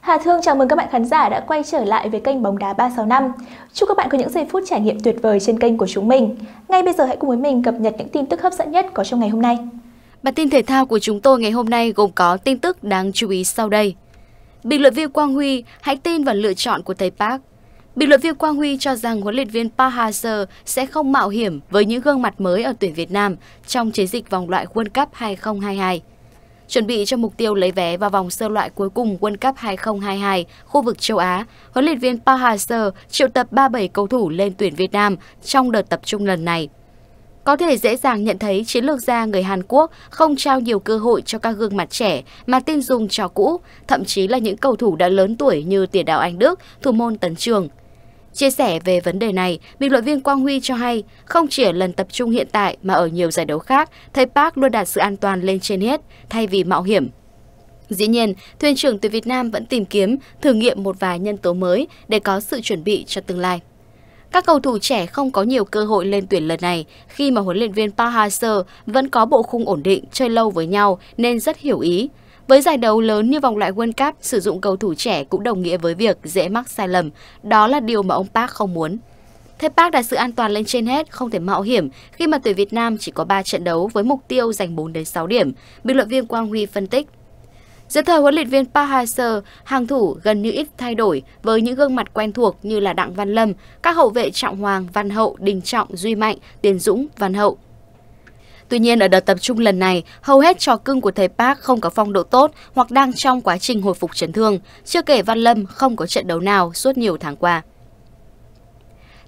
Hà Thương chào mừng các bạn khán giả đã quay trở lại với kênh Bóng đá 365. Chúc các bạn có những giây phút trải nghiệm tuyệt vời trên kênh của chúng mình. Ngay bây giờ hãy cùng với mình cập nhật những tin tức hấp dẫn nhất có trong ngày hôm nay. Bản tin thể thao của chúng tôi ngày hôm nay gồm có tin tức đáng chú ý sau đây. Bình luận viên Quang Huy, hãy tin vào lựa chọn của thầy Park. Bình luận viên Quang Huy cho rằng huấn luyện viên Park Hang-seo sẽ không mạo hiểm với những gương mặt mới ở tuyển Việt Nam trong chiến dịch vòng loại World Cup 2022. Chuẩn bị cho mục tiêu lấy vé vào vòng sơ loại cuối cùng World Cup 2022 khu vực châu Á, huấn luyện viên Park Hang-seo triệu tập 37 cầu thủ lên tuyển Việt Nam trong đợt tập trung lần này. Có thể dễ dàng nhận thấy chiến lược gia người Hàn Quốc không trao nhiều cơ hội cho các gương mặt trẻ mà tin dùng trò cũ, thậm chí là những cầu thủ đã lớn tuổi như tiền đạo Anh Đức, thủ môn Tấn Trường, Chia sẻ về vấn đề này, bình luận viên Quang Huy cho hay, không chỉ ở lần tập trung hiện tại mà ở nhiều giải đấu khác, thầy Park luôn đặt sự an toàn lên trên hết, thay vì mạo hiểm. Dĩ nhiên, thuyền trưởng từ Việt Nam vẫn tìm kiếm, thử nghiệm một vài nhân tố mới để có sự chuẩn bị cho tương lai. Các cầu thủ trẻ không có nhiều cơ hội lên tuyển lần này khi mà huấn luyện viên Park Hang-seo vẫn có bộ khung ổn định, chơi lâu với nhau nên rất hiểu ý. Với giải đấu lớn như vòng loại World Cup, sử dụng cầu thủ trẻ cũng đồng nghĩa với việc dễ mắc sai lầm. Đó là điều mà ông Park không muốn. Thế Park đặt sự an toàn lên trên hết, không thể mạo hiểm khi mà tuyển Việt Nam chỉ có 3 trận đấu với mục tiêu giành 4 đến 6 điểm, bình luận viên Quang Huy phân tích. Dưới thời huấn luyện viên Park Hang-seo, hàng thủ gần như ít thay đổi với những gương mặt quen thuộc như là Đặng Văn Lâm, các hậu vệ Trọng Hoàng, Văn Hậu, Đình Trọng, Duy Mạnh, Tiền Dũng, Văn Hậu. Tuy nhiên, ở đợt tập trung lần này, hầu hết trò cưng của thầy Park không có phong độ tốt hoặc đang trong quá trình hồi phục chấn thương, chưa kể Văn Lâm không có trận đấu nào suốt nhiều tháng qua.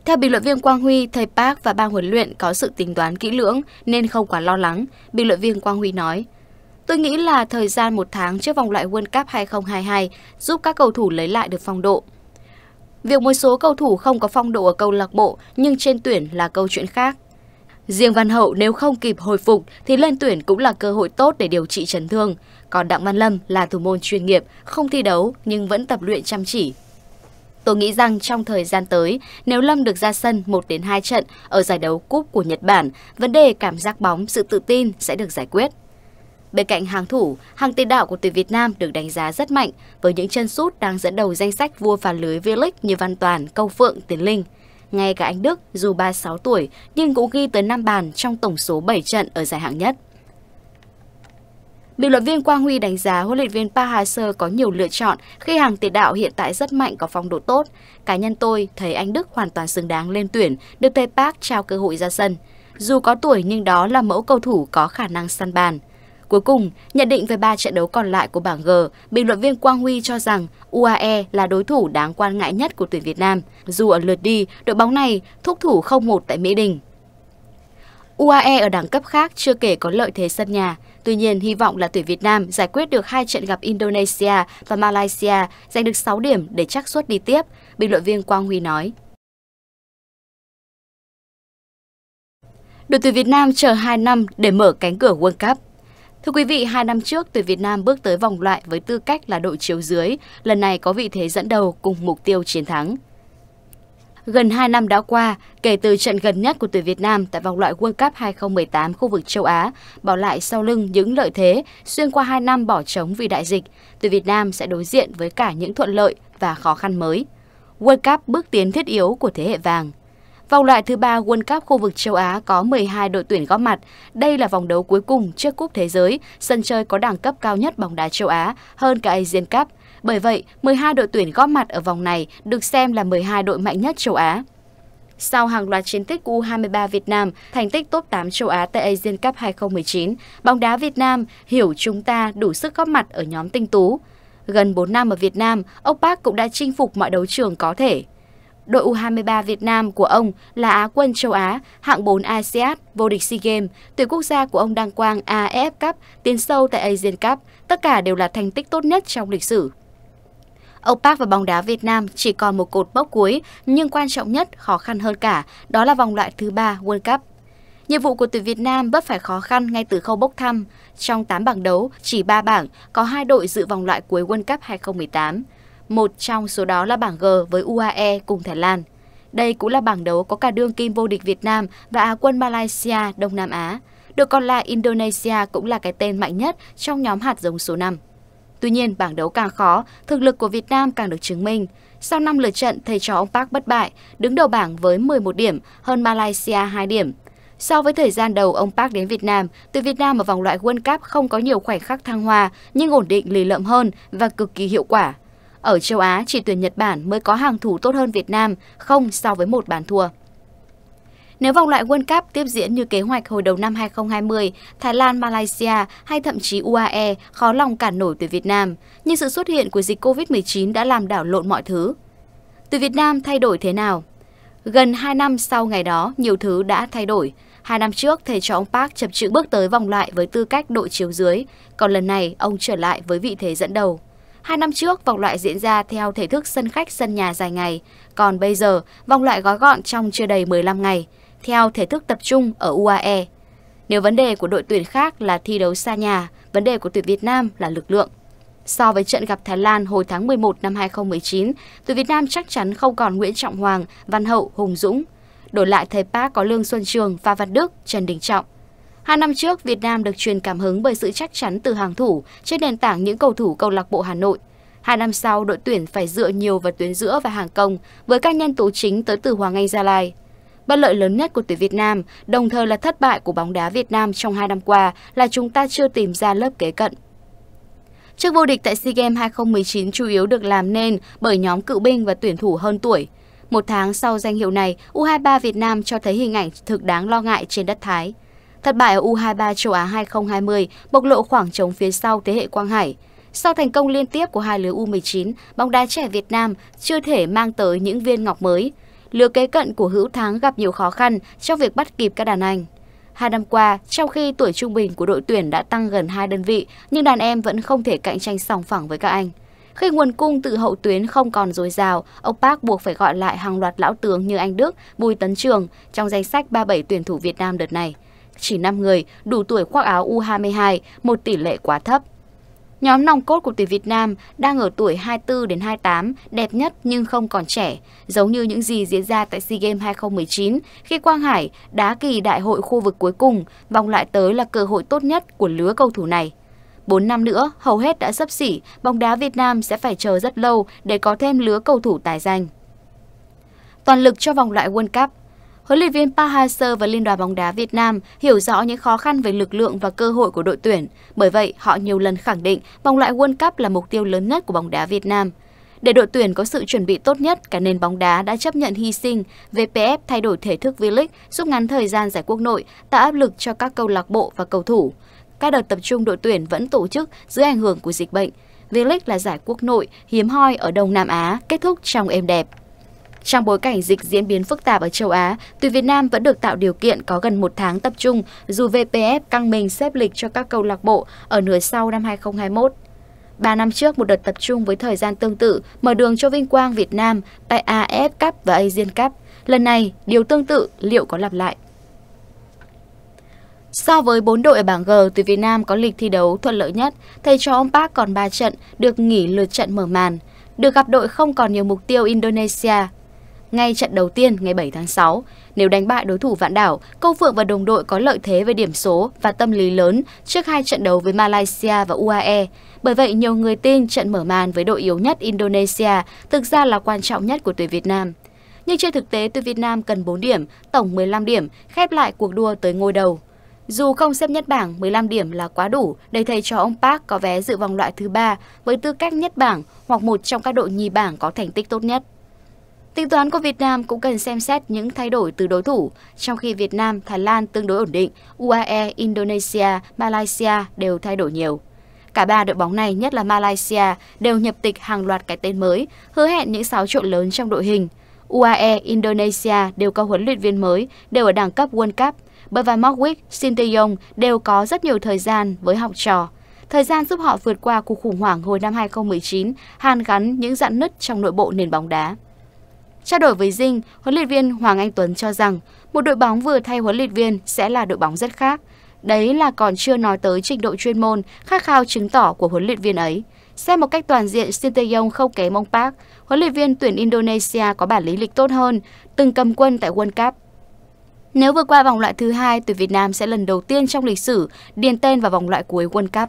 Theo bình luận viên Quang Huy, thầy Park và ban huấn luyện có sự tính toán kỹ lưỡng nên không quá lo lắng, bình luận viên Quang Huy nói. Tôi nghĩ là thời gian một tháng trước vòng loại World Cup 2022 giúp các cầu thủ lấy lại được phong độ. Việc một số cầu thủ không có phong độ ở câu lạc bộ nhưng trên tuyển là câu chuyện khác. Riêng Văn Hậu nếu không kịp hồi phục thì lên tuyển cũng là cơ hội tốt để điều trị chấn thương. Còn Đặng Văn Lâm là thủ môn chuyên nghiệp, không thi đấu nhưng vẫn tập luyện chăm chỉ. Tôi nghĩ rằng trong thời gian tới, nếu Lâm được ra sân 1 đến 2 trận ở giải đấu cúp của Nhật Bản, vấn đề cảm giác bóng, sự tự tin sẽ được giải quyết. Bên cạnh hàng thủ, hàng tiền đạo của tuyển Việt Nam được đánh giá rất mạnh với những chân sút đang dẫn đầu danh sách vua phá lưới V-League như Văn Toàn, Câu Phượng, Tiến Linh. Ngay cả anh Đức, dù 36 tuổi, nhưng cũng ghi tới 5 bàn trong tổng số 7 trận ở giải hạng nhất. Bình luận viên Quang Huy đánh giá huấn luyện viên Pa Hà có nhiều lựa chọn khi hàng tiền đạo hiện tại rất mạnh có phong độ tốt. Cá nhân tôi thấy anh Đức hoàn toàn xứng đáng lên tuyển, được thầy Park trao cơ hội ra sân. Dù có tuổi nhưng đó là mẫu cầu thủ có khả năng săn bàn. Cuối cùng, nhận định về ba trận đấu còn lại của bảng G, bình luận viên Quang Huy cho rằng UAE là đối thủ đáng quan ngại nhất của tuyển Việt Nam, dù ở lượt đi, đội bóng này thúc thủ 0-1 tại Mỹ Đình. UAE ở đẳng cấp khác chưa kể có lợi thế sân nhà, tuy nhiên hy vọng là tuyển Việt Nam giải quyết được hai trận gặp Indonesia và Malaysia, giành được 6 điểm để chắc suất đi tiếp, bình luận viên Quang Huy nói. Đội tuyển Việt Nam chờ 2 năm để mở cánh cửa World Cup. Thưa quý vị, hai năm trước, tuyển Việt Nam bước tới vòng loại với tư cách là đội chiếu dưới, lần này có vị thế dẫn đầu cùng mục tiêu chiến thắng. Gần 2 năm đã qua, kể từ trận gần nhất của tuyển Việt Nam tại vòng loại World Cup 2018 khu vực châu Á, bỏ lại sau lưng những lợi thế xuyên qua 2 năm bỏ trống vì đại dịch, tuyển Việt Nam sẽ đối diện với cả những thuận lợi và khó khăn mới. World Cup bước tiến thiết yếu của thế hệ vàng – Vòng loại thứ ba World Cup khu vực châu Á có 12 đội tuyển góp mặt. Đây là vòng đấu cuối cùng trước cúp thế giới, sân chơi có đẳng cấp cao nhất bóng đá châu Á, hơn cả Asian Cup. Bởi vậy, 12 đội tuyển góp mặt ở vòng này được xem là 12 đội mạnh nhất châu Á. Sau hàng loạt chiến tích U23 Việt Nam, thành tích top 8 châu Á tại Asian Cup 2019, bóng đá Việt Nam hiểu chúng ta đủ sức góp mặt ở nhóm tinh tú. Gần 4 năm ở Việt Nam, ông Park cũng đã chinh phục mọi đấu trường có thể. Đội U23 Việt Nam của ông là Á quân châu Á, hạng 4 ASEAN, vô địch SEA Games, tuyển quốc gia của ông đăng quang AFF Cup, tiến sâu tại Asian Cup, tất cả đều là thành tích tốt nhất trong lịch sử. Ông Park và bóng đá Việt Nam chỉ còn một cột bốc cuối, nhưng quan trọng nhất, khó khăn hơn cả, đó là vòng loại thứ ba World Cup. Nhiệm vụ của tuyển Việt Nam bất phải khó khăn ngay từ khâu bốc thăm. Trong 8 bảng đấu, chỉ 3 bảng, có 2 đội dự vòng loại cuối World Cup 2018 một trong số đó là bảng G với UAE cùng Thái Lan. Đây cũng là bảng đấu có cả đương kim vô địch Việt Nam và Á quân Malaysia Đông Nam Á. Được còn lại Indonesia cũng là cái tên mạnh nhất trong nhóm hạt giống số 5. Tuy nhiên, bảng đấu càng khó, thực lực của Việt Nam càng được chứng minh. Sau 5 lượt trận, thầy trò ông Park bất bại, đứng đầu bảng với 11 điểm, hơn Malaysia 2 điểm. So với thời gian đầu ông Park đến Việt Nam, tuyển Việt Nam ở vòng loại World Cup không có nhiều khoảnh khắc thăng hoa nhưng ổn định lì lợm hơn và cực kỳ hiệu quả. Ở châu Á, chỉ tuyển Nhật Bản mới có hàng thủ tốt hơn Việt Nam, không so với một bàn thua. Nếu vòng loại World Cup tiếp diễn như kế hoạch hồi đầu năm 2020, Thái Lan, Malaysia hay thậm chí UAE khó lòng cản nổi tuyển Việt Nam, nhưng sự xuất hiện của dịch COVID-19 đã làm đảo lộn mọi thứ. Tuyển Việt Nam thay đổi thế nào? Gần 2 năm sau ngày đó, nhiều thứ đã thay đổi. Hai năm trước, thầy trò ông Park chập chững bước tới vòng loại với tư cách đội chiếu dưới, còn lần này ông trở lại với vị thế dẫn đầu. Hai năm trước, vòng loại diễn ra theo thể thức sân khách sân nhà dài ngày, còn bây giờ vòng loại gói gọn trong chưa đầy 15 ngày, theo thể thức tập trung ở UAE. Nếu vấn đề của đội tuyển khác là thi đấu xa nhà, vấn đề của tuyển Việt Nam là lực lượng. So với trận gặp Thái Lan hồi tháng 11 năm 2019, tuyển Việt Nam chắc chắn không còn Nguyễn Trọng Hoàng, Văn Hậu, Hùng Dũng. Đổi lại thầy Park có Lương Xuân Trường, Pha Văn Đức, Trần Đình Trọng. Hai năm trước, Việt Nam được truyền cảm hứng bởi sự chắc chắn từ hàng thủ trên nền tảng những cầu thủ câu lạc bộ Hà Nội. Hai năm sau, đội tuyển phải dựa nhiều vào tuyến giữa và hàng công với các nhân tố chính tới từ Hoàng Anh Gia Lai. Bất lợi lớn nhất của tuyển Việt Nam, đồng thời là thất bại của bóng đá Việt Nam trong hai năm qua là chúng ta chưa tìm ra lớp kế cận. Trước vô địch tại SEA Games 2019 chủ yếu được làm nên bởi nhóm cựu binh và tuyển thủ hơn tuổi. Một tháng sau danh hiệu này, U23 Việt Nam cho thấy hình ảnh thực đáng lo ngại trên đất Thái. Thất bại ở U23 châu Á 2020 bộc lộ khoảng trống phía sau thế hệ Quang Hải. Sau thành công liên tiếp của hai lứa U19, bóng đá trẻ Việt Nam chưa thể mang tới những viên ngọc mới. Lứa kế cận của Hữu Thắng gặp nhiều khó khăn trong việc bắt kịp các đàn anh. Hai năm qua, trong khi tuổi trung bình của đội tuyển đã tăng gần hai đơn vị, nhưng đàn em vẫn không thể cạnh tranh sòng phẳng với các anh. Khi nguồn cung từ hậu tuyến không còn dồi dào, ông Park buộc phải gọi lại hàng loạt lão tướng như anh Đức, Bùi Tấn Trường trong danh sách 37 tuyển thủ Việt Nam đợt này chỉ 5 người đủ tuổi khoác áo U22, một tỷ lệ quá thấp. Nhóm nòng cốt của tuyển Việt Nam đang ở tuổi 24 đến 28, đẹp nhất nhưng không còn trẻ, giống như những gì diễn ra tại SEA Games 2019 khi Quang Hải đá kỳ đại hội khu vực cuối cùng, vòng lại tới là cơ hội tốt nhất của lứa cầu thủ này. 4 năm nữa, hầu hết đã sấp xỉ, bóng đá Việt Nam sẽ phải chờ rất lâu để có thêm lứa cầu thủ tài danh. Toàn lực cho vòng loại World Cup, Huấn luyện viên Park Hang-seo và Liên đoàn bóng đá Việt Nam hiểu rõ những khó khăn về lực lượng và cơ hội của đội tuyển, bởi vậy họ nhiều lần khẳng định vòng loại World Cup là mục tiêu lớn nhất của bóng đá Việt Nam. Để đội tuyển có sự chuẩn bị tốt nhất, cả nền bóng đá đã chấp nhận hy sinh. VPF thay đổi thể thức V-League, giúp ngắn thời gian giải quốc nội, tạo áp lực cho các câu lạc bộ và cầu thủ. Các đợt tập trung đội tuyển vẫn tổ chức dưới ảnh hưởng của dịch bệnh. V-League là giải quốc nội hiếm hoi ở Đông Nam Á, kết thúc trong êm đẹp. Trong bối cảnh dịch diễn biến phức tạp ở châu Á, tuyển Việt Nam vẫn được tạo điều kiện có gần một tháng tập trung dù VPF căng mình xếp lịch cho các câu lạc bộ ở nửa sau năm 2021. Ba năm trước, một đợt tập trung với thời gian tương tự mở đường cho vinh quang Việt Nam tại AF Cup và Asian Cup. Lần này, điều tương tự liệu có lặp lại? So với 4 đội ở bảng G, tuyển Việt Nam có lịch thi đấu thuận lợi nhất. Thầy trò ông Park còn 3 trận, được nghỉ lượt trận mở màn. Được gặp đội không còn nhiều mục tiêu Indonesia, ngay trận đầu tiên ngày 7 tháng 6. Nếu đánh bại đối thủ vạn đảo, Câu Phượng và đồng đội có lợi thế về điểm số và tâm lý lớn trước hai trận đấu với Malaysia và UAE. Bởi vậy, nhiều người tin trận mở màn với đội yếu nhất Indonesia thực ra là quan trọng nhất của tuyển Việt Nam. Nhưng trên thực tế, tuyển Việt Nam cần 4 điểm, tổng 15 điểm, khép lại cuộc đua tới ngôi đầu. Dù không xếp nhất bảng, 15 điểm là quá đủ để thầy cho ông Park có vé dự vòng loại thứ ba với tư cách nhất bảng hoặc một trong các đội nhì bảng có thành tích tốt nhất. Tính toán của Việt Nam cũng cần xem xét những thay đổi từ đối thủ. Trong khi Việt Nam, Thái Lan tương đối ổn định, UAE, Indonesia, Malaysia đều thay đổi nhiều. Cả ba đội bóng này, nhất là Malaysia, đều nhập tịch hàng loạt cái tên mới, hứa hẹn những sáu trộn lớn trong đội hình. UAE, Indonesia đều có huấn luyện viên mới, đều ở đẳng cấp World Cup. Bởi và Mokwick, Shin đều có rất nhiều thời gian với học trò. Thời gian giúp họ vượt qua cuộc khủng hoảng hồi năm 2019, hàn gắn những dặn nứt trong nội bộ nền bóng đá. Trao đổi với Dinh, huấn luyện viên Hoàng Anh Tuấn cho rằng một đội bóng vừa thay huấn luyện viên sẽ là đội bóng rất khác. Đấy là còn chưa nói tới trình độ chuyên môn, khát khao chứng tỏ của huấn luyện viên ấy. Xem một cách toàn diện, Shin Tae-yong không kém ông Park. Huấn luyện viên tuyển Indonesia có bản lý lịch tốt hơn, từng cầm quân tại World Cup. Nếu vượt qua vòng loại thứ hai, tuyển Việt Nam sẽ lần đầu tiên trong lịch sử điền tên vào vòng loại cuối World Cup.